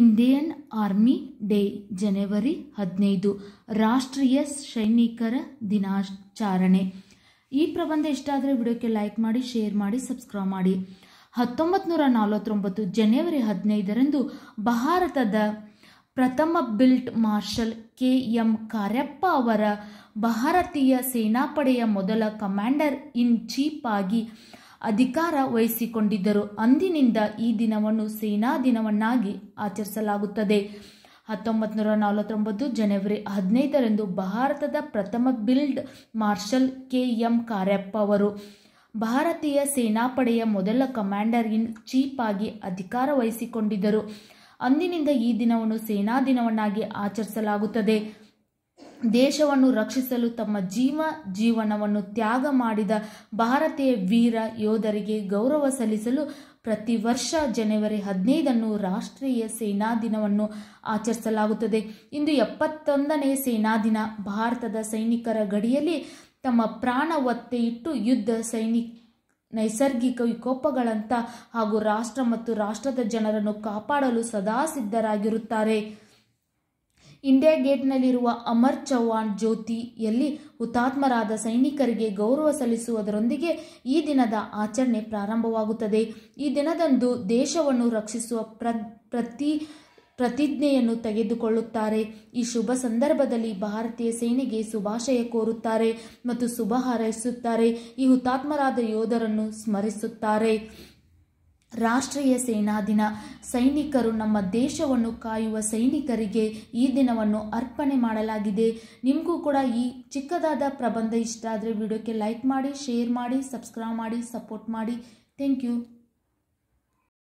Indian army day ಜನವರಿ ಹದಿನೈದು ರಾಷ್ಟ್ರೀಯ ಸೈನಿಕರ ದಿನಾಚರಣೆ ಈ ಪ್ರಬಂಧ ಇಷ್ಟ ಆದರೆ ವಿಡಿಯೋಕ್ಕೆ ಲೈಕ್ ಮಾಡಿ ಶೇರ್ ಮಾಡಿ ಸಬ್ಸ್ಕ್ರೈಬ್ ಮಾಡಿ ಹತ್ತೊಂಬತ್ತು ನೂರ ನಲವತ್ತೊಂಬತ್ತು ಜನವರಿ ಹದಿನೈದರಂದು ಭಾರತದ ಪ್ರಥಮ field marshal K M Cariappa ಅವರ ಭಾರತೀಯ ಸೇನಾಪಡೆಯ ಮೊದಲ ಕಮಾಂಡರ್ ಇನ್ ಚೀಫ್ ಆಗಿ ಅಧಿಕಾರ ವಹಿಸಿಕೊಂಡಿದ್ದರು ಅಂದಿನಿಂದ ಈ ದಿನವನ್ನು ಸೇನಾ ದಿನವನ್ನಾಗಿ ಆಚರಿಸಲಾಗುತ್ತದೆ ಹತ್ತೊಂಬತ್ತು ನೂರ ನಲವತ್ತೊಂಬತ್ತು ಜನವರಿ ಹದಿನೈದರಂದು ಭಾರತದ ಪ್ರಥಮ field marshal K M Cariappa ಅವರು ಭಾರತೀಯ ಸೇನಾಪಡೆಯ ಮೊದಲ ಕಮಾಂಡರ್ ಇನ್ ಚೀಫ್ ಆಗಿ ಅಧಿಕಾರ ವಹಿಸಿಕೊಂಡಿದ್ದರು ಅಂದಿನಿಂದ ಈ ದಿನವನ್ನು ಸೇನಾ ದಿನವನ್ನಾಗಿ ಆಚರಿಸಲಾಗುತ್ತದೆ ದೇಶವನ್ನು ರಕ್ಷಿಸಲು ತಮ್ಮ ಜೀವ ಜೀವನವನ್ನು ತ್ಯಾಗ ಮಾಡಿದ ಭಾರತೀಯ ವೀರ ಯೋಧರಿಗೆ ಗೌರವ ಸಲ್ಲಿಸಲು ಪ್ರತಿ ವರ್ಷ ಜನವರಿ ಹದಿನೈದನ್ನು ರಾಷ್ಟ್ರೀಯ ಸೇನಾ ದಿನವನ್ನು ಆಚರಿಸಲಾಗುತ್ತದೆ ಇಂದು ಎಪ್ಪತ್ತೊಂದನೇ ಸೇನಾ ದಿನ ಭಾರತದ ಸೈನಿಕರ ಗಡಿಯಲ್ಲಿ ತಮ್ಮ ಪ್ರಾಣ ಒತ್ತೆಯಿಟ್ಟು ಯುದ್ಧ ಸೈನಿಕ ನೈಸರ್ಗಿಕ ವಿಕೋಪಗಳಂತ ಹಾಗೂ ರಾಷ್ಟ್ರ ಮತ್ತು ರಾಷ್ಟ್ರದ ಜನರನ್ನು ಕಾಪಾಡಲು ಸದಾ ಸಿದ್ಧರಾಗಿರುತ್ತಾರೆ ಇಂಡಿಯಾ ಗೇಟ್ನಲ್ಲಿರುವ ಅಮರ್ ಚೌಹಾಣ್ ಜ್ಯೋತಿಯಲ್ಲಿ ಹುತಾತ್ಮರಾದ ಸೈನಿಕರಿಗೆ ಗೌರವ ಸಲ್ಲಿಸುವುದರೊಂದಿಗೆ ಈ ದಿನದ ಆಚರಣೆ ಪ್ರಾರಂಭವಾಗುತ್ತದೆ ಈ ದಿನದಂದು ದೇಶವನ್ನು ರಕ್ಷಿಸುವ ಪ್ರ ಪ್ರತಿ ಪ್ರತಿಜ್ಞೆಯನ್ನು ತೆಗೆದುಕೊಳ್ಳುತ್ತಾರೆ ಈ ಶುಭ ಸಂದರ್ಭದಲ್ಲಿ ಭಾರತೀಯ ಸೇನೆಗೆ ಶುಭಾಶಯ ಕೋರುತ್ತಾರೆ ಮತ್ತು ಶುಭ ಹಾರೈಸುತ್ತಾರೆ ಈ ಹುತಾತ್ಮರಾದ ಯೋಧರನ್ನು ಸ್ಮರಿಸುತ್ತಾರೆ ರಾಷ್ಟ್ರೀಯ ಸೇನಾ ದಿನ ಸೈನಿಕರು ನಮ್ಮ ದೇಶವನ್ನು ಕಾಯುವ ಸೈನಿಕರಿಗೆ ಈ ದಿನವನ್ನು ಅರ್ಪಣೆ ಮಾಡಲಾಗಿದೆ ನಿಮಗೂ ಕೂಡ ಈ ಚಿಕ್ಕದಾದ ಪ್ರಬಂಧ ಇಷ್ಟ ಆದರೆ ವಿಡಿಯೋಕ್ಕೆ ಲೈಕ್ ಮಾಡಿ ಶೇರ್ ಮಾಡಿ ಸಬ್ಸ್ಕ್ರೈಬ್ ಮಾಡಿ ಸಪೋರ್ಟ್ ಮಾಡಿ ಥ್ಯಾಂಕ್ ಯು